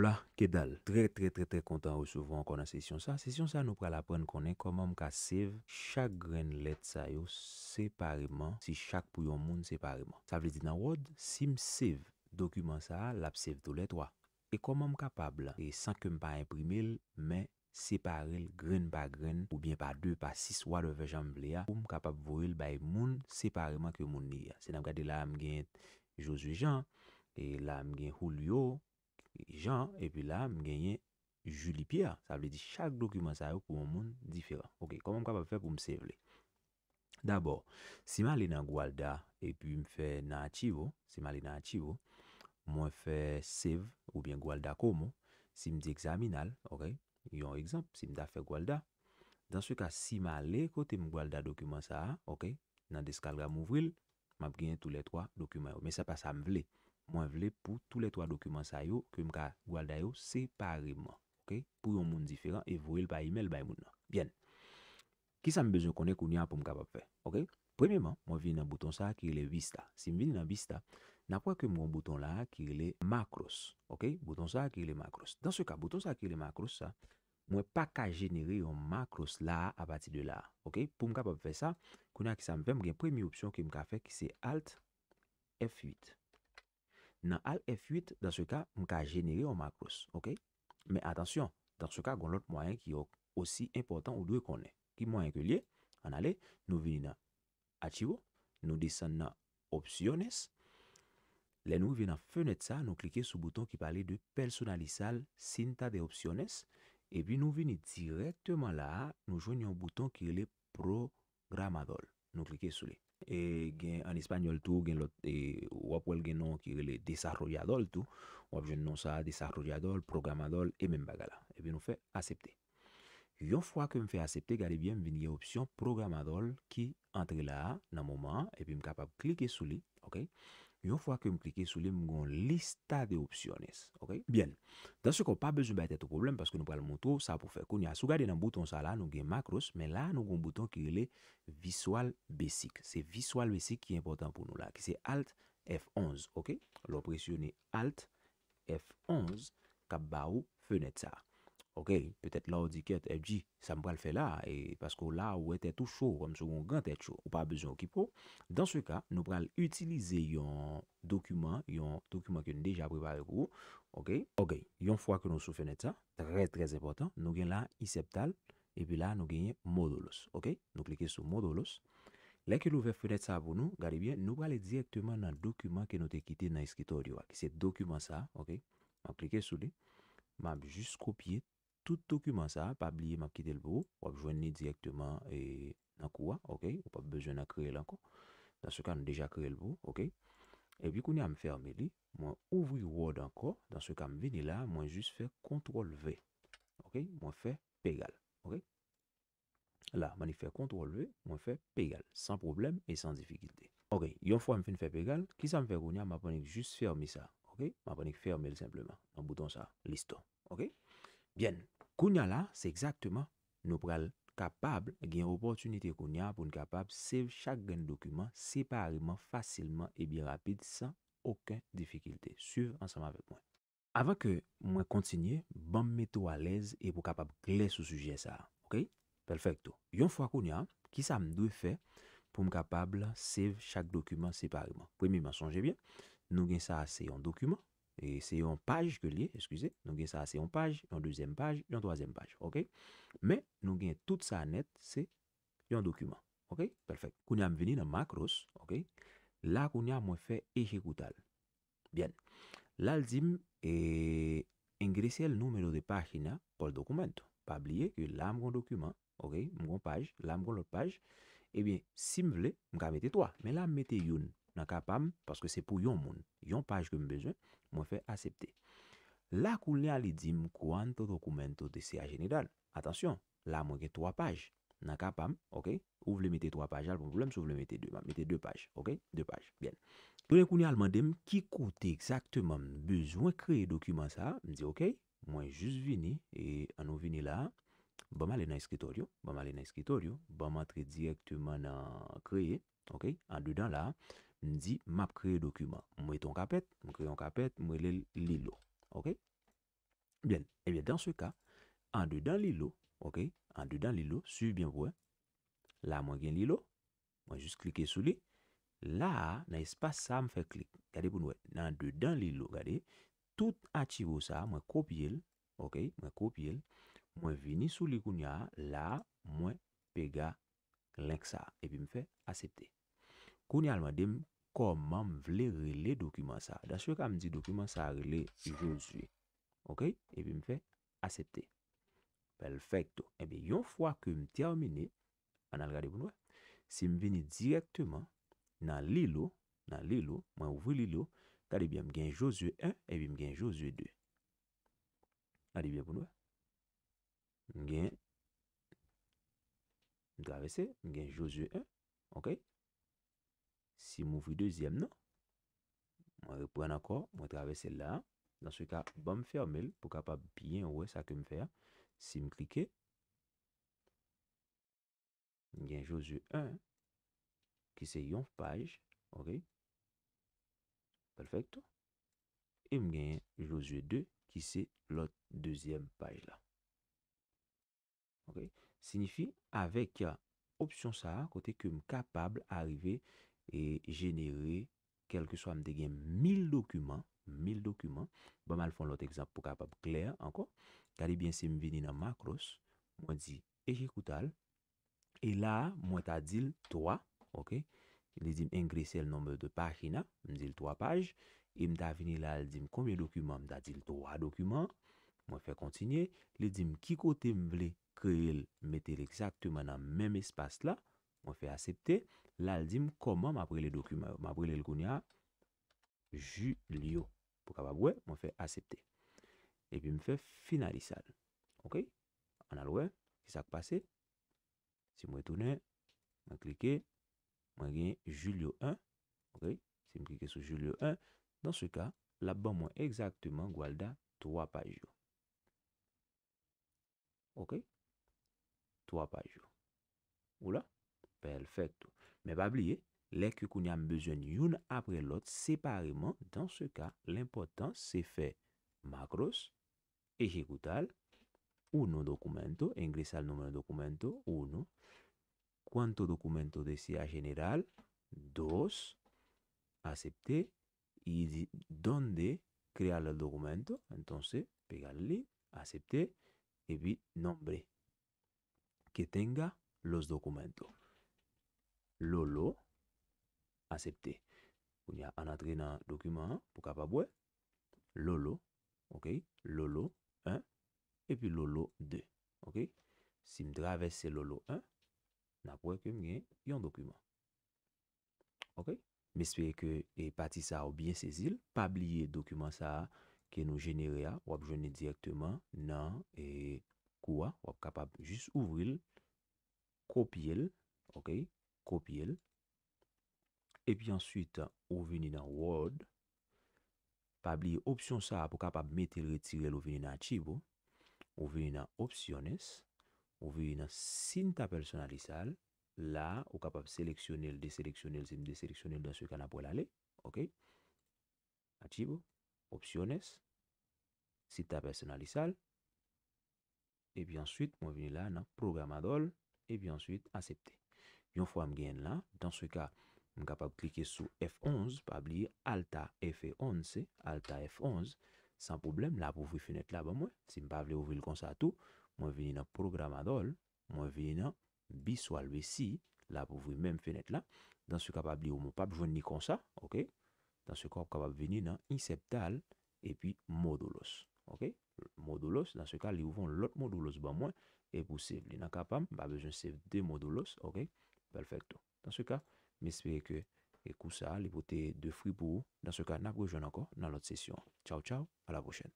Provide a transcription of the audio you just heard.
Ola, kè dal. Trè, trè, trè, trè kontan recevou an kon an sesyon sa. Sesyon sa nou pral apren konen koman m ka sev chak gren let sa yo separeman si chak pou yon moun separeman. Sa vle di nan wad, si m sev dokumen sa a, lap sev tou let wa. E koman m kapab la? E sank yon pa imprimil, me separel gren pa gren, ou bien pa 2, pa 6, wad wè vejan m vle ya, pou m kapab vouril bay moun separeman ke moun ni ya. Se nam gade la m gen Josu Jean, e la m gen Julio, jan, epi la, m genye juli piya, sa vle di chak dokumen sa yo pou moun diferan, ok, koman m kapap fe pou m save le dabor si ma le nan goualda epi m fe nan ativo si ma le nan ativo, mwen fe save ou bien goualda koum si m di examinal, ok yon ekzamp, si m da fe goualda danswe ka, si ma le kote m goualda dokumen sa a, ok, nan deskalga m ouvril m ap genye tou le 3 dokumen me sa pa sa m vle mwen vle pou tou le 3 dokumen sa yo ki m ka gwalda yo separeman. Ok? Pou yon moun diferan e vwe l pa imel bay moun nan. Bien. Ki sa m bezon konen konen pou m kapap fe? Ok? Premi man, mwen vin nan bouton sa ki rile vista. Si m vin nan vista, nan pwe ke mwen bouton la ki rile makros. Ok? Bouton sa ki rile makros. Dans se ka, bouton sa ki rile makros sa, mwen pa ka genere yon makros la a pati de la. Ok? Pou m kapap fe sa, konen ki sa m fem, gen premi opsyon ki m ka fe ki se Nan al F8, dan se ka, m ka genere yon makros, ok? Men atansyon, dan se ka, goun lot mwayen ki yo osi important ou dwe konen. Ki mwayen ke liye, an ale, nou vini nan ativo, nou disan nan opsiones. Le nou vini nan fenet sa, nou klike sou bouton ki pale de personalisal sinta de opsiones. E pi nou vini direktman la, nou jwen yon bouton ki le programadol, nou klike sou liye. e gen an Espanyol tou, gen lòt, e wap wèl gen nou ki gen lè Desarroya Dol tou, wap gen nou sa Desarroya Dol, Programa Dol, e men bagala. E pi nou fè Asepte. Yon fwa ke m fè Asepte, gare bien m venye opsyon Programa Dol ki entre la nan mouman, e pi m kapab klike sou li, ok? Yon fwa ke m klike sou li m goun lista de opsiones, ok? Bien, dans se kon pa bezou ba ete tou probleme, paske nou pral moutou, sa pou fèkoun. Ya, sou gade nan bouton sa la, nou gen makros, men la nou goun bouton ki le visual basic. Se visual basic ki important pou nou la, ki se Alt F11, ok? Lo presyonne Alt F11 kap ba ou fenetsa. Ok, petet la ou diket FG, sa m pral fe la, e pasko la ou ete tou chou, ou an sou kon gant ete chou, ou pa bezon ki pou. Dans sou ka, nou pral utilize yon dokumen, yon dokumen ke nou deja pripare kou. Ok, yon fwa ke nou sou fenet sa, trez, trez epotan, nou gen la Iseptal, e pi la nou genye Modolos. Ok, nou klike sou Modolos. Lè ke nou ve fenet sa pou nou, garebyen, nou prale direktman nan dokumen ke nou te kite nan eskitori wak. Se dokumen sa, ok, man klike sou li, man bi jis kopye, tout dokumen sa, pa bliye ma kite l pou, wap jwenni direktman e nan kouwa, ok, wap pa bezwen a kreye l ankon, dan se kan deja kreye l pou, ok, e pi kounen a m ferme li, mwen ouvri road ankon, dan se kan m vini la, mwen jist fè kontrol V, ok, mwen fè p egal, ok, la, mwen fè kontrol V, mwen fè p egal, san probleme e san difikilte, ok, yon fwa m fè fè p egal, ki sa m fè kounen a m aponik jist fermi sa, ok, m aponik fermi le simpleman, nan bouton sa, liston, ok, bien, Kounya la, se ekzaktman nou pral kapab gen opotunite kounya pou m kapab seve chak gen dokumen separeman fasilman e bi rapide san oken defikilte. Suv ansama vek mwen. Avan ke mwen kontinye, ban m meto walez e pou kapab gle sou suje sa. Ok? Perfekto. Yon fwa kounya, ki sa m dwe fe pou m kapab seve chak dokumen separeman. Premi, m ansonje eh bien. Nou gen sa se yon dokumen. E se yon page ke liye, eskuse, nou gen sa se yon page, yon deuxième page, yon troisième page, ok? Men nou gen tout sa net, se yon dokumen, ok? Perfek, kounyan mweni nan ma kros, ok? La kounyan mwen fe ejekoutal. Bien, la lzim e ingresye l noumeno de pagina pou l dokumen to. Pa blie, ke la mwen koun dokumen, ok? Mwen koun page, la mwen koun lor page. E bien, si mwen vle, mwen ka mette 3, men la mwen mette yon. Nan kapam, paske se pou yon moun. Yon paj kem beze, mwen fe asepte. La kou li alidim, kou an te dokumento de se ajeni dan. Atansyon, la mwen kem 3 paj. Nan kapam, ok? Ou vle mette 3 paj, al pou mwen vlem se ou vle mette 2. Mette 2 paj, ok? 2 paj, bien. Donen kou li alman dem, ki koute eksaktman. Bezwen kreye dokumen sa, mwen di ok? Mwen juz vini, e an nou vini la. Boman le nan eskitorio. Boman le nan eskitorio. Boman tre direktman nan kreye. Ok? An dudan la. Ok? Ndi map kreye dokumen. Mwen eton kapet. Mwen kreye an kapet. Mwen eton li lo. Ok. Bien. Ebyen eh dans se ka. An de dan li lo. Ok. An de dan li lo. Suy bin wè. La mwen gen li lo. Mwen jist klike sou li. La. Na espasa mwen fe klik. Gade pou nou wè. Nan de dan li lo. Gade. Tout ativo sa. Mwen kopye l. Ok. Mwen kopye l. Mwen vini sou li koun ya. La. Mwen. Pega. Klenk sa. Ebyen fe. Asepte. Koun ya lwa dem k Koman m vle rile dokumen sa? Daswe ka m di dokumen sa rile Josue. Ok? Ebi m fe asete. Perfecto. Ebi yon fwa ke m termine an al gade pou noue. Si m vini direktman nan li lou, nan li lou, m wvou li lou, kadebyan m gen Josue 1 ebi m gen Josue 2. Kadebyan pou noue. M gen m garese, m gen Josue 1. Ok? Si m'ouvre deuxième, non? Moi, reprends encore, moi traverser là. Dans ce cas, bon me fermer pour capable bien ouais ça que me faire. Si me cliquer, vais Josué 1 qui c'est une page, OK? Perfecto. Et me vais Josué 2 qui c'est l'autre deuxième page là. OK? Signifie avec option ça côté que me capable d'arriver E genere, kelke so a mdegyen, mil dokumen, mil dokumen. Boman l fon lot ekzamp pou kapap kler ankon. Kari bensi m vini nan makros, mwen di, e jekoutal. E la, mwen ta dil 3, ok. Li dim ingrese l nombe de pahina, m dil 3 paj. E m ta vini la, l dim kome dokumen, m da dil 3 dokumen. Mwen fe kontinye, li dim ki kote m vle kre el metel eksaktouman nan menm espas la. Mwen fè akseptè. La l di m koman m apre le dokumeur. M apre le l kounya. Julio. Pou ka pa bwe, mwen fè akseptè. E pi m fè finalisal. Ok. An alwe. Kisak pase. Si m wè tounè. M wè klike. M wè gen Julio 1. Ok. Si m klike sou Julio 1. Dans se ka, la ban mwen ekzaktèman gwal da 3 pajou. Ok. 3 pajou. Ou la. Perfecto. Mais pas oublier, les que nous avons besoin une après l'autre séparément, dans ce cas, l'important c'est faire macros, ejecutar, uno documento, Ingresa el número de documento, uno. Cuánto documento desea general, dos. Acepté. Y dónde crear el documento, entonces pegarle, Et puis nombre. Que tenga los documentos. Lolo. Asepte. Pou nye an adre nan dokumen an pou kapap wè. Lolo. Ok. Lolo 1. E pi lolo 2. Ok. Si m dravesse lolo 1. Na pou ek m gen yon dokumen. Ok. Mespe ke e pati sa ou bien sezil. Pa bliye dokumen sa ke nou genere a. Wap jwene direktman nan e kou a. Wap kapap jis ouvril. Kopiyel. Ok. Kopye el. E pi answite ou veni nan Word. Pabliye opsyon sa pou kapap metil retirel ou veni nan Achibo. Ou veni nan Opsiones. Ou veni nan Sinta Personalizal. La ou kapap seleksyonel, deseleksyonel, zem deseleksyonel dan sou kan apol ale. Ok. Achibo. Opsiones. Sinta Personalizal. E pi answite mwen veni la nan Programadol. E pi answite Asepte. Yon fwa m gen la, dans sou ka, m kapab klike sou F11, pa bli Alta F11, se, Alta F11, san poublem, la pouvi fenet la ba mwen. Si m pa bli ouvi l kon sa tou, mwen vini nan programadol, mwen vini nan biswal wesi, la pouvi men fenet la, dans sou ka pa bli ou mou pap jwen ni kon sa, ok. Dans sou ka, m kapab vini nan inceptal, e pi modulos, ok. Modulos, dans sou ka, li ouvan lot modulos ba mwen, e pou se bli nan kapam, ba bejoun sef de modulos, ok. Perfecto. Dans ce cas, j'espère que écoute ça, les beautés de fruits Dans ce cas, vous rejoignons encore dans notre session. Ciao, ciao, à la prochaine.